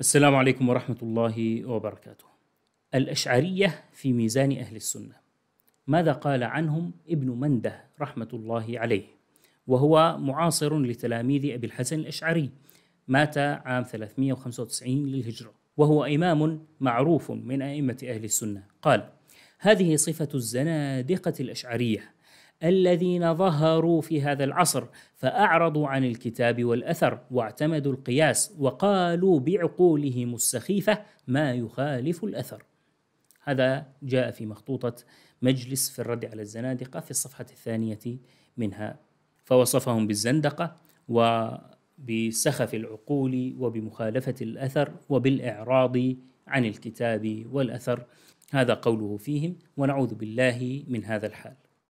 السلام عليكم ورحمة الله وبركاته. الأشعرية في ميزان أهل السنة. ماذا قال عنهم ابن منده رحمة الله عليه؟ وهو معاصر لتلاميذ أبي الحسن الأشعري. مات عام 395 للهجرة، وهو إمام معروف من أئمة أهل السنة. قال: هذه صفة الزنادقة الأشعرية الذين ظهروا في هذا العصر فأعرضوا عن الكتاب والأثر واعتمدوا القياس وقالوا بعقولهم السخيفة ما يخالف الأثر هذا جاء في مخطوطة مجلس في الرد على الزنادقة في الصفحة الثانية منها فوصفهم بالزندقة وبسخف العقول وبمخالفة الأثر وبالإعراض عن الكتاب والأثر هذا قوله فيهم ونعوذ بالله من هذا الحال